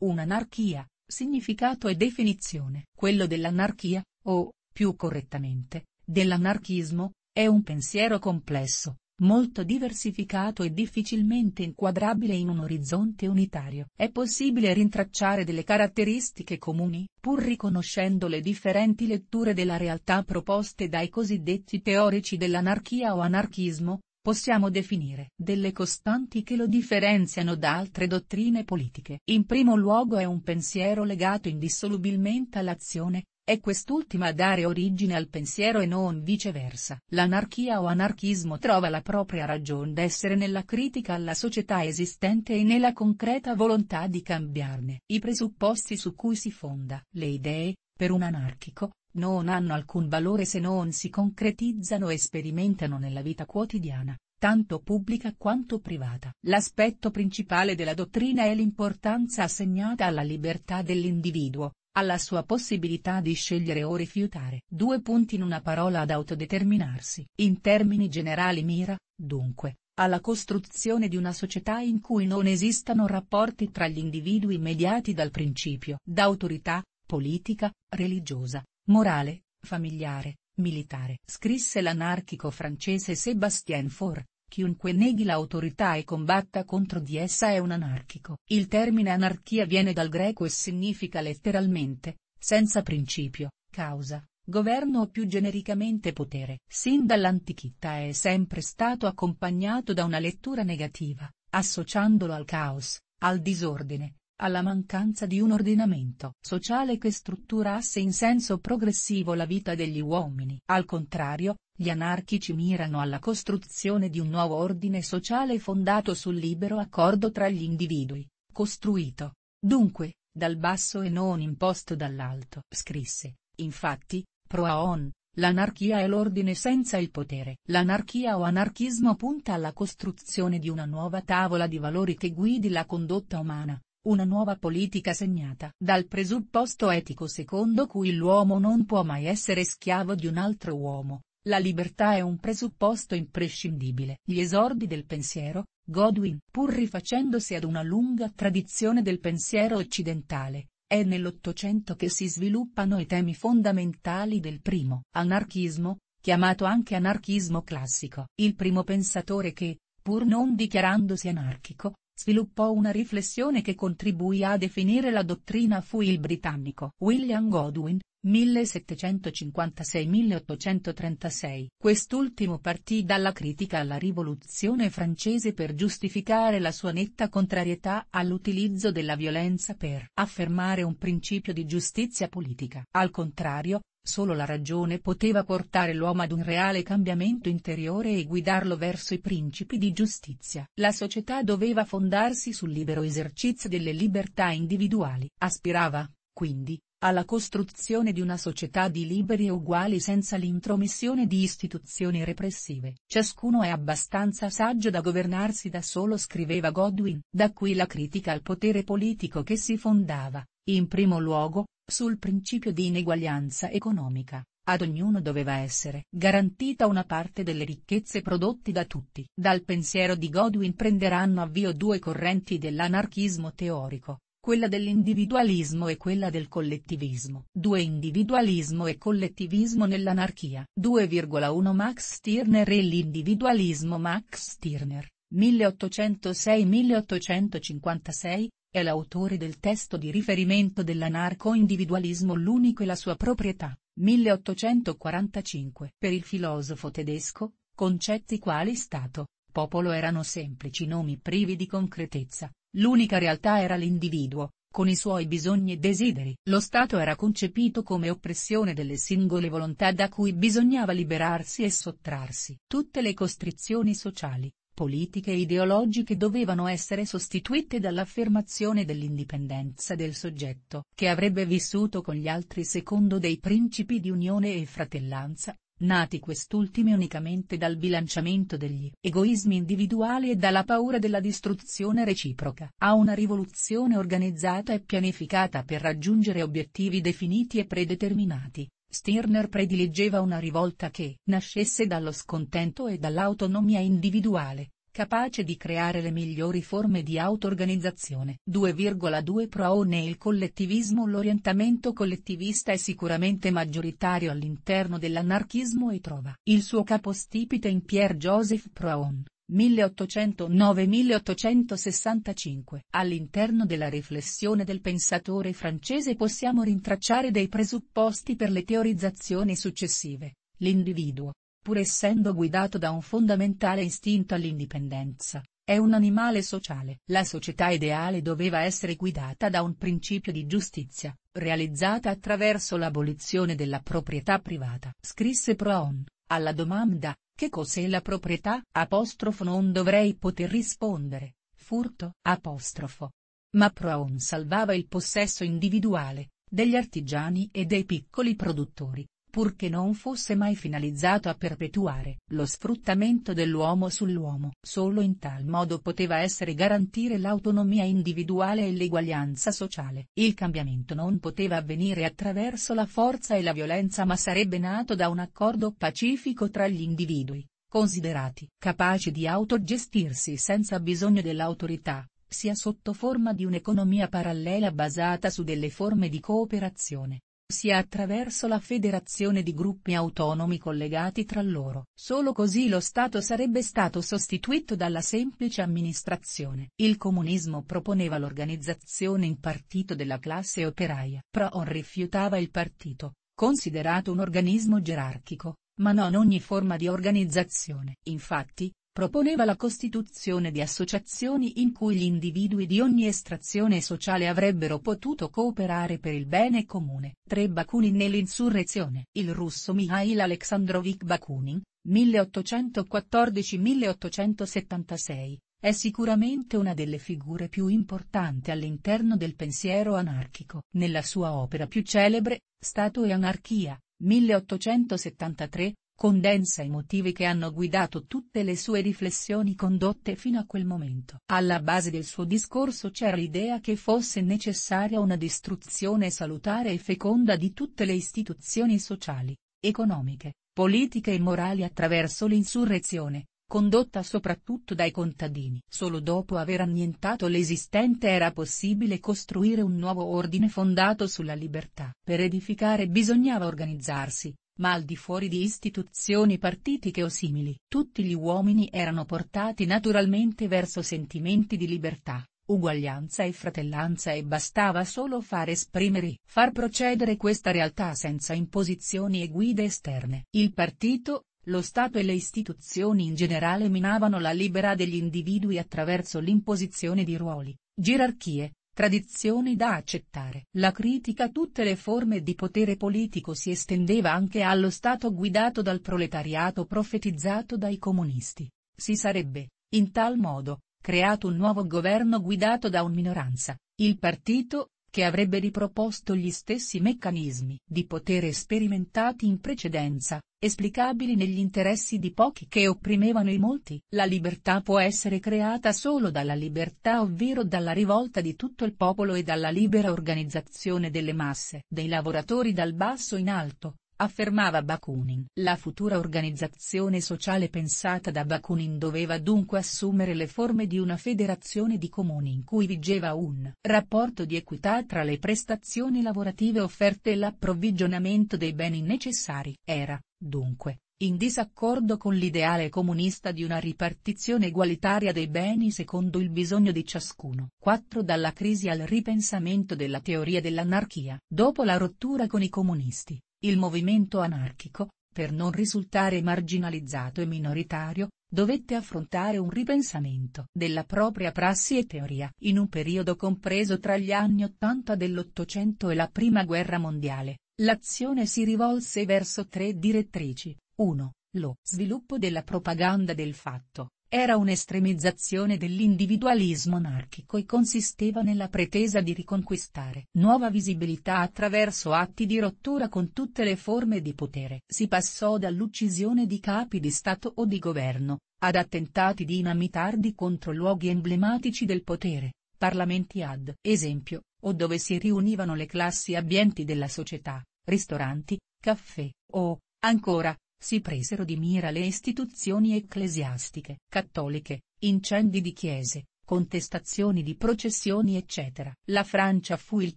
Un'anarchia, significato e definizione. Quello dell'anarchia, o, più correttamente, dell'anarchismo, è un pensiero complesso, molto diversificato e difficilmente inquadrabile in un orizzonte unitario. È possibile rintracciare delle caratteristiche comuni, pur riconoscendo le differenti letture della realtà proposte dai cosiddetti teorici dell'anarchia o anarchismo, possiamo definire delle costanti che lo differenziano da altre dottrine politiche. In primo luogo è un pensiero legato indissolubilmente all'azione, è quest'ultima a dare origine al pensiero e non viceversa. L'anarchia o anarchismo trova la propria ragione d'essere nella critica alla società esistente e nella concreta volontà di cambiarne. I presupposti su cui si fonda le idee, per un anarchico, non hanno alcun valore se non si concretizzano e sperimentano nella vita quotidiana tanto pubblica quanto privata. L'aspetto principale della dottrina è l'importanza assegnata alla libertà dell'individuo, alla sua possibilità di scegliere o rifiutare. Due punti in una parola ad autodeterminarsi. In termini generali mira, dunque, alla costruzione di una società in cui non esistano rapporti tra gli individui mediati dal principio d'autorità, politica, religiosa, morale, familiare, militare. Scrisse l'anarchico francese Sébastien Faure, chiunque neghi l'autorità e combatta contro di essa è un anarchico. Il termine anarchia viene dal greco e significa letteralmente, senza principio, causa, governo o più genericamente potere. Sin dall'antichità è sempre stato accompagnato da una lettura negativa, associandolo al caos, al disordine, alla mancanza di un ordinamento sociale che strutturasse in senso progressivo la vita degli uomini. Al contrario, gli anarchici mirano alla costruzione di un nuovo ordine sociale fondato sul libero accordo tra gli individui, costruito, dunque, dal basso e non imposto dall'alto. Scrisse, infatti, Proaon, L'anarchia è l'ordine senza il potere. L'anarchia o anarchismo punta alla costruzione di una nuova tavola di valori che guidi la condotta umana, una nuova politica segnata dal presupposto etico secondo cui l'uomo non può mai essere schiavo di un altro uomo, la libertà è un presupposto imprescindibile. Gli esordi del pensiero, Godwin, pur rifacendosi ad una lunga tradizione del pensiero occidentale, è nell'Ottocento che si sviluppano i temi fondamentali del primo anarchismo, chiamato anche anarchismo classico. Il primo pensatore che, pur non dichiarandosi anarchico, sviluppò una riflessione che contribuì a definire la dottrina fu il britannico William Godwin, 1756-1836. Quest'ultimo partì dalla critica alla rivoluzione francese per giustificare la sua netta contrarietà all'utilizzo della violenza per affermare un principio di giustizia politica. Al contrario, Solo la ragione poteva portare l'uomo ad un reale cambiamento interiore e guidarlo verso i principi di giustizia. La società doveva fondarsi sul libero esercizio delle libertà individuali. Aspirava, quindi, alla costruzione di una società di liberi e uguali senza l'intromissione di istituzioni repressive. Ciascuno è abbastanza saggio da governarsi da solo scriveva Godwin. Da qui la critica al potere politico che si fondava, in primo luogo, sul principio di ineguaglianza economica, ad ognuno doveva essere garantita una parte delle ricchezze prodotte da tutti. Dal pensiero di Godwin prenderanno avvio due correnti dell'anarchismo teorico, quella dell'individualismo e quella del collettivismo. Due individualismo e collettivismo nell'anarchia. 2,1 Max Stirner e l'individualismo Max Stirner, 1806-1856, è l'autore del testo di riferimento dell'anarco-individualismo L'unico e la sua proprietà, 1845. Per il filosofo tedesco, concetti quali Stato, popolo erano semplici nomi privi di concretezza, l'unica realtà era l'individuo, con i suoi bisogni e desideri. Lo Stato era concepito come oppressione delle singole volontà da cui bisognava liberarsi e sottrarsi. Tutte le costrizioni sociali, politiche e ideologiche dovevano essere sostituite dall'affermazione dell'indipendenza del soggetto, che avrebbe vissuto con gli altri secondo dei principi di unione e fratellanza, nati quest'ultimi unicamente dal bilanciamento degli egoismi individuali e dalla paura della distruzione reciproca. A una rivoluzione organizzata e pianificata per raggiungere obiettivi definiti e predeterminati, Stirner prediligeva una rivolta che nascesse dallo scontento e dall'autonomia individuale, capace di creare le migliori forme di auto-organizzazione. 2,2 Pro nel collettivismo L'orientamento collettivista è sicuramente maggioritario all'interno dell'anarchismo e trova il suo capostipite in Pierre Joseph Proon, 1809-1865. All'interno della riflessione del pensatore francese possiamo rintracciare dei presupposti per le teorizzazioni successive. L'individuo, pur essendo guidato da un fondamentale istinto all'indipendenza, è un animale sociale. La società ideale doveva essere guidata da un principio di giustizia, realizzata attraverso l'abolizione della proprietà privata. Scrisse Proon. Alla domanda, che cos'è la proprietà? Apostrofo non dovrei poter rispondere, furto? Apostrofo. Ma Proon salvava il possesso individuale, degli artigiani e dei piccoli produttori, purché non fosse mai finalizzato a perpetuare lo sfruttamento dell'uomo sull'uomo. Solo in tal modo poteva essere garantire l'autonomia individuale e l'eguaglianza sociale. Il cambiamento non poteva avvenire attraverso la forza e la violenza ma sarebbe nato da un accordo pacifico tra gli individui, considerati capaci di autogestirsi senza bisogno dell'autorità sia sotto forma di un'economia parallela basata su delle forme di cooperazione, sia attraverso la federazione di gruppi autonomi collegati tra loro. Solo così lo Stato sarebbe stato sostituito dalla semplice amministrazione. Il comunismo proponeva l'organizzazione in partito della classe operaia. Proon rifiutava il partito, considerato un organismo gerarchico, ma non ogni forma di organizzazione. Infatti, proponeva la costituzione di associazioni in cui gli individui di ogni estrazione sociale avrebbero potuto cooperare per il bene comune. 3 Bakunin nell'insurrezione Il russo Mikhail Aleksandrovich Bakunin, 1814-1876, è sicuramente una delle figure più importanti all'interno del pensiero anarchico. Nella sua opera più celebre, Stato e anarchia, 1873, condensa i motivi che hanno guidato tutte le sue riflessioni condotte fino a quel momento. Alla base del suo discorso c'era l'idea che fosse necessaria una distruzione salutare e feconda di tutte le istituzioni sociali, economiche, politiche e morali attraverso l'insurrezione, condotta soprattutto dai contadini. Solo dopo aver annientato l'esistente era possibile costruire un nuovo ordine fondato sulla libertà. Per edificare bisognava organizzarsi, ma al di fuori di istituzioni partitiche o simili. Tutti gli uomini erano portati naturalmente verso sentimenti di libertà, uguaglianza e fratellanza e bastava solo far esprimere, far procedere questa realtà senza imposizioni e guide esterne. Il partito, lo Stato e le istituzioni in generale minavano la libera degli individui attraverso l'imposizione di ruoli, gerarchie, tradizioni da accettare. La critica a tutte le forme di potere politico si estendeva anche allo Stato guidato dal proletariato profetizzato dai comunisti. Si sarebbe, in tal modo, creato un nuovo governo guidato da un minoranza, il partito, che avrebbe riproposto gli stessi meccanismi di potere sperimentati in precedenza, esplicabili negli interessi di pochi che opprimevano i molti. La libertà può essere creata solo dalla libertà ovvero dalla rivolta di tutto il popolo e dalla libera organizzazione delle masse, dei lavoratori dal basso in alto, affermava Bakunin. La futura organizzazione sociale pensata da Bakunin doveva dunque assumere le forme di una federazione di comuni in cui vigeva un rapporto di equità tra le prestazioni lavorative offerte e l'approvvigionamento dei beni necessari. Era, dunque, in disaccordo con l'ideale comunista di una ripartizione egualitaria dei beni secondo il bisogno di ciascuno. 4 Dalla crisi al ripensamento della teoria dell'anarchia. Dopo la rottura con i comunisti, il movimento anarchico, per non risultare marginalizzato e minoritario, dovette affrontare un ripensamento della propria prassi e teoria in un periodo compreso tra gli anni Ottanta dell'Ottocento e la Prima Guerra Mondiale. L'azione si rivolse verso tre direttrici, 1. Lo sviluppo della propaganda del fatto, era un'estremizzazione dell'individualismo anarchico e consisteva nella pretesa di riconquistare nuova visibilità attraverso atti di rottura con tutte le forme di potere. Si passò dall'uccisione di capi di Stato o di governo, ad attentati dinamitardi contro luoghi emblematici del potere, parlamenti ad esempio, o dove si riunivano le classi abbienti della società, ristoranti, caffè, o, ancora, si presero di mira le istituzioni ecclesiastiche, cattoliche, incendi di chiese, contestazioni di processioni eccetera. La Francia fu il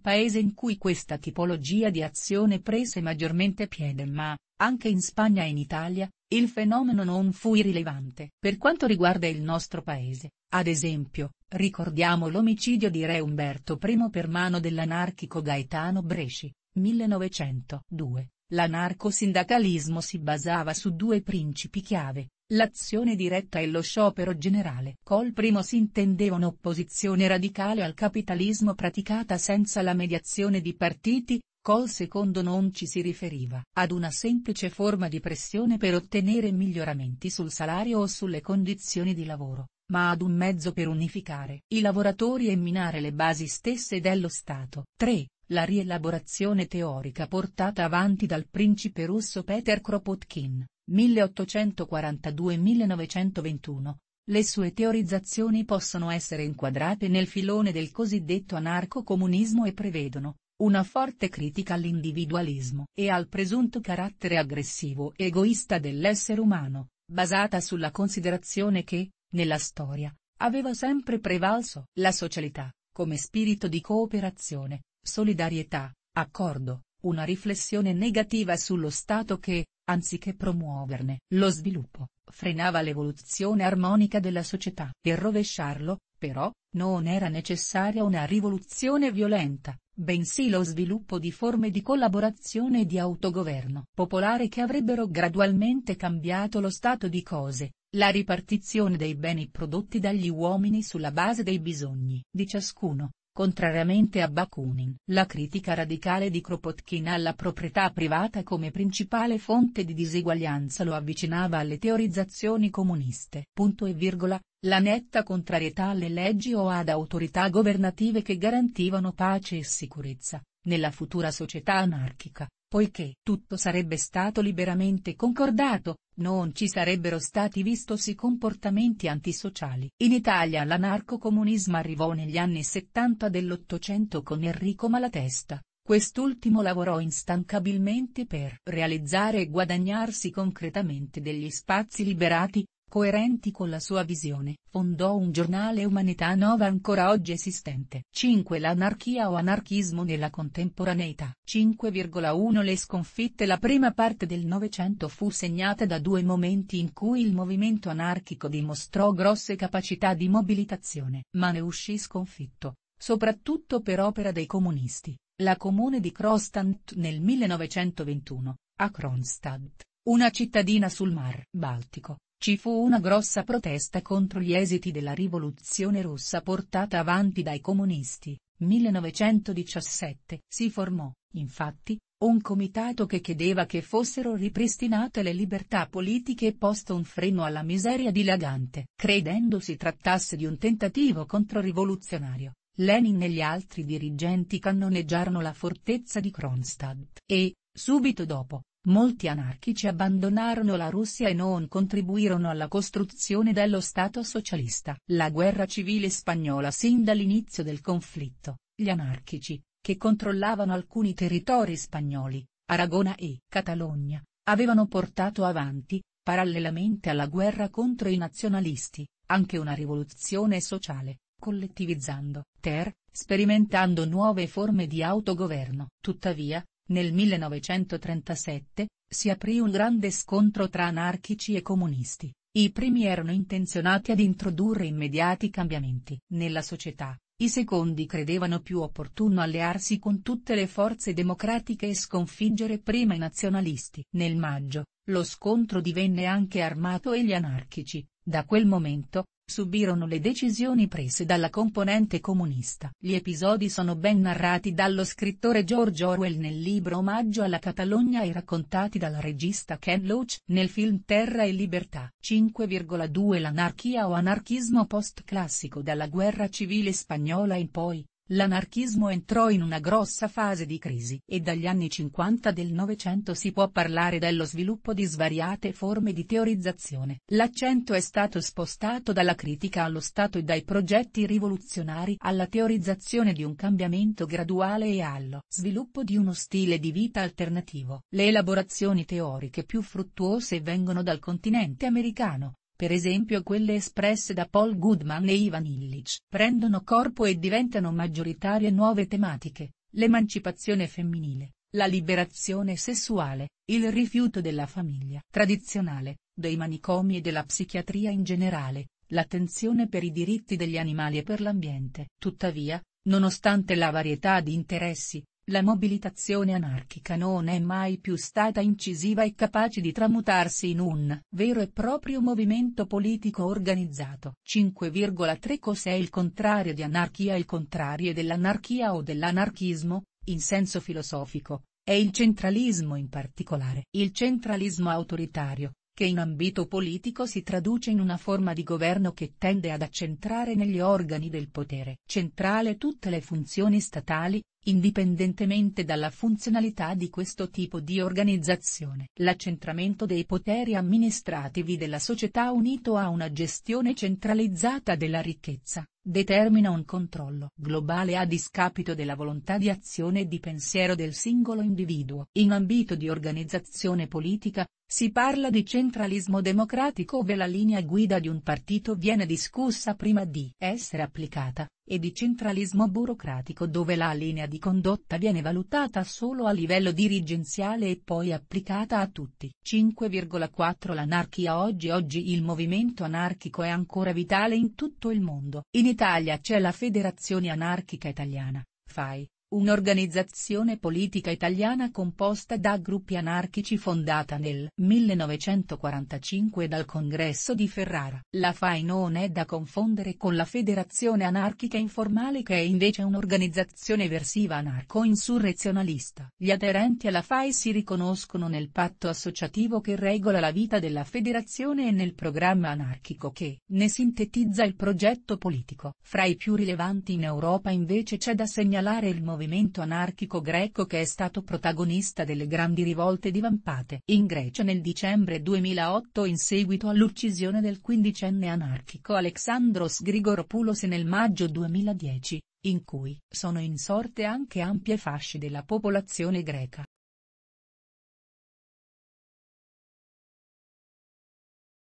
paese in cui questa tipologia di azione prese maggiormente piede ma, anche in Spagna e in Italia, il fenomeno non fu irrilevante. Per quanto riguarda il nostro paese, ad esempio, ricordiamo l'omicidio di re Umberto I per mano dell'anarchico Gaetano Bresci, 1902, L'anarcosindacalismo si basava su due principi chiave, l'azione diretta e lo sciopero generale. Col primo si intendeva un'opposizione radicale al capitalismo praticata senza la mediazione di partiti, col secondo non ci si riferiva ad una semplice forma di pressione per ottenere miglioramenti sul salario o sulle condizioni di lavoro, ma ad un mezzo per unificare i lavoratori e minare le basi stesse dello Stato. 3 la rielaborazione teorica portata avanti dal principe russo Peter Kropotkin, 1842-1921, le sue teorizzazioni possono essere inquadrate nel filone del cosiddetto anarco-comunismo e prevedono, una forte critica all'individualismo e al presunto carattere aggressivo e egoista dell'essere umano, basata sulla considerazione che, nella storia, aveva sempre prevalso la socialità, come spirito di cooperazione, Solidarietà, accordo, una riflessione negativa sullo Stato che, anziché promuoverne lo sviluppo, frenava l'evoluzione armonica della società. Per rovesciarlo, però, non era necessaria una rivoluzione violenta, bensì lo sviluppo di forme di collaborazione e di autogoverno popolare che avrebbero gradualmente cambiato lo stato di cose, la ripartizione dei beni prodotti dagli uomini sulla base dei bisogni di ciascuno, Contrariamente a Bakunin, la critica radicale di Kropotkin alla proprietà privata come principale fonte di diseguaglianza lo avvicinava alle teorizzazioni comuniste. Punto e virgola, la netta contrarietà alle leggi o ad autorità governative che garantivano pace e sicurezza, nella futura società anarchica, Poiché tutto sarebbe stato liberamente concordato, non ci sarebbero stati vistosi comportamenti antisociali. In Italia l'anarcocomunismo arrivò negli anni 70 dell'Ottocento con Enrico Malatesta, Quest'ultimo lavorò instancabilmente per realizzare e guadagnarsi concretamente degli spazi liberati, coerenti con la sua visione, fondò un giornale Umanità Nova ancora oggi esistente. 5 L'anarchia o anarchismo nella contemporaneità. 5,1 Le sconfitte La prima parte del Novecento fu segnata da due momenti in cui il movimento anarchico dimostrò grosse capacità di mobilitazione, ma ne uscì sconfitto, soprattutto per opera dei comunisti. La comune di Kronstadt nel 1921, a Kronstadt, una cittadina sul Mar Baltico, ci fu una grossa protesta contro gli esiti della rivoluzione russa portata avanti dai comunisti, 1917. Si formò, infatti, un comitato che chiedeva che fossero ripristinate le libertà politiche e posto un freno alla miseria dilagante. Credendo si trattasse di un tentativo controrivoluzionario, Lenin e gli altri dirigenti cannoneggiarono la fortezza di Kronstadt e, subito dopo, Molti anarchici abbandonarono la Russia e non contribuirono alla costruzione dello Stato socialista. La guerra civile spagnola sin dall'inizio del conflitto, gli anarchici, che controllavano alcuni territori spagnoli, Aragona e Catalogna, avevano portato avanti, parallelamente alla guerra contro i nazionalisti, anche una rivoluzione sociale, collettivizzando, ter, sperimentando nuove forme di autogoverno. Tuttavia, nel 1937, si aprì un grande scontro tra anarchici e comunisti, i primi erano intenzionati ad introdurre immediati cambiamenti nella società, i secondi credevano più opportuno allearsi con tutte le forze democratiche e sconfiggere prima i nazionalisti. Nel maggio, lo scontro divenne anche armato e gli anarchici, da quel momento, subirono le decisioni prese dalla componente comunista. Gli episodi sono ben narrati dallo scrittore George Orwell nel libro Omaggio alla Catalogna e raccontati dal regista Ken Loach nel film Terra e Libertà. 5,2 L'anarchia o anarchismo post-classico dalla guerra civile spagnola in poi, L'anarchismo entrò in una grossa fase di crisi e dagli anni 50 del Novecento si può parlare dello sviluppo di svariate forme di teorizzazione. L'accento è stato spostato dalla critica allo Stato e dai progetti rivoluzionari alla teorizzazione di un cambiamento graduale e allo sviluppo di uno stile di vita alternativo. Le elaborazioni teoriche più fruttuose vengono dal continente americano, per esempio quelle espresse da Paul Goodman e Ivan Illich, prendono corpo e diventano maggioritarie nuove tematiche, l'emancipazione femminile, la liberazione sessuale, il rifiuto della famiglia tradizionale, dei manicomi e della psichiatria in generale, l'attenzione per i diritti degli animali e per l'ambiente. Tuttavia, nonostante la varietà di interessi, la mobilitazione anarchica non è mai più stata incisiva e capace di tramutarsi in un vero e proprio movimento politico organizzato. 5,3 Cos'è il contrario di anarchia Il contrario dell'anarchia o dell'anarchismo, in senso filosofico, è il centralismo in particolare. Il centralismo autoritario, che in ambito politico si traduce in una forma di governo che tende ad accentrare negli organi del potere centrale tutte le funzioni statali, Indipendentemente dalla funzionalità di questo tipo di organizzazione, l'accentramento dei poteri amministrativi della società unito a una gestione centralizzata della ricchezza, determina un controllo globale a discapito della volontà di azione e di pensiero del singolo individuo. In ambito di organizzazione politica, si parla di centralismo democratico ove la linea guida di un partito viene discussa prima di essere applicata, e di centralismo burocratico dove la linea di condotta viene valutata solo a livello dirigenziale e poi applicata a tutti. 5,4 L'anarchia oggi Oggi il movimento anarchico è ancora vitale in tutto il mondo. In Italia c'è la Federazione Anarchica Italiana, FAI, Un'organizzazione politica italiana composta da gruppi anarchici fondata nel 1945 dal Congresso di Ferrara. La FAI non è da confondere con la Federazione Anarchica Informale che è invece un'organizzazione versiva anarco-insurrezionalista. Gli aderenti alla FAI si riconoscono nel patto associativo che regola la vita della federazione e nel programma anarchico che ne sintetizza il progetto politico. Fra i più rilevanti in Europa invece c'è da segnalare il movimento movimento anarchico greco che è stato protagonista delle grandi rivolte divampate in Grecia nel dicembre 2008 in seguito all'uccisione del quindicenne anarchico Alexandros Grigoropoulos nel maggio 2010, in cui sono insorte anche ampie fasce della popolazione greca.